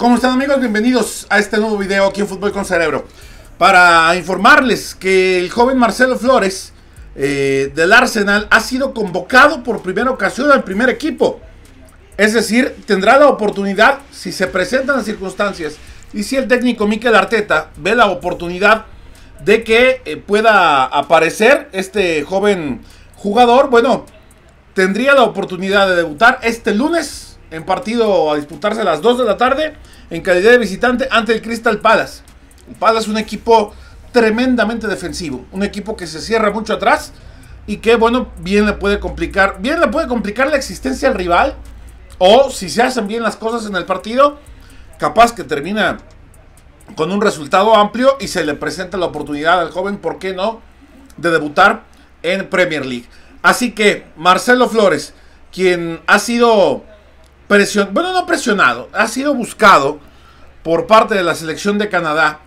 ¿Cómo están amigos? Bienvenidos a este nuevo video aquí en Fútbol con Cerebro. Para informarles que el joven Marcelo Flores eh, del Arsenal ha sido convocado por primera ocasión al primer equipo. Es decir, tendrá la oportunidad, si se presentan las circunstancias y si el técnico Mikel Arteta ve la oportunidad de que eh, pueda aparecer este joven jugador, bueno, tendría la oportunidad de debutar este lunes en partido a disputarse a las 2 de la tarde en calidad de visitante ante el Crystal Palace. El Palace es un equipo tremendamente defensivo, un equipo que se cierra mucho atrás y que bueno, bien le puede complicar, bien le puede complicar la existencia al rival o si se hacen bien las cosas en el partido, capaz que termina con un resultado amplio y se le presenta la oportunidad al joven, ¿por qué no?, de debutar en Premier League. Así que Marcelo Flores, quien ha sido bueno, no presionado, ha sido buscado por parte de la selección de Canadá,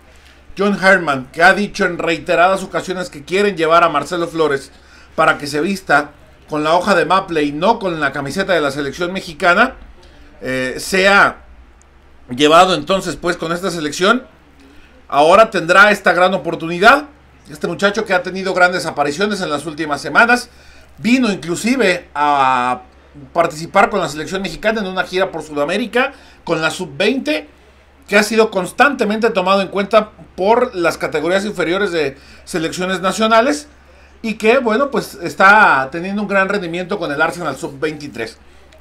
John Herman, que ha dicho en reiteradas ocasiones que quieren llevar a Marcelo Flores para que se vista con la hoja de Maple y no con la camiseta de la selección mexicana, eh, se sea llevado entonces pues con esta selección, ahora tendrá esta gran oportunidad. Este muchacho que ha tenido grandes apariciones en las últimas semanas, vino inclusive a participar con la selección mexicana en una gira por Sudamérica con la sub-20 que ha sido constantemente tomado en cuenta por las categorías inferiores de selecciones nacionales y que bueno pues está teniendo un gran rendimiento con el Arsenal sub-23.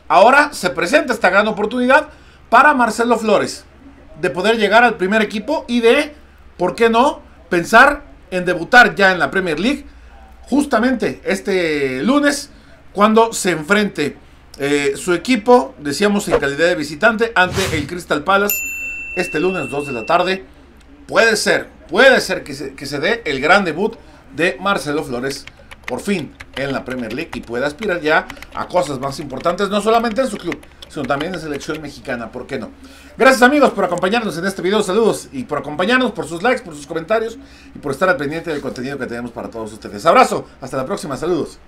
Ahora se presenta esta gran oportunidad para Marcelo Flores de poder llegar al primer equipo y de, ¿por qué no?, pensar en debutar ya en la Premier League justamente este lunes cuando se enfrente eh, su equipo, decíamos en calidad de visitante, ante el Crystal Palace este lunes 2 de la tarde. Puede ser, puede ser que se, que se dé el gran debut de Marcelo Flores por fin en la Premier League y pueda aspirar ya a cosas más importantes, no solamente en su club, sino también en selección mexicana, ¿por qué no? Gracias amigos por acompañarnos en este video, saludos y por acompañarnos, por sus likes, por sus comentarios y por estar al pendiente del contenido que tenemos para todos ustedes. Abrazo, hasta la próxima, saludos.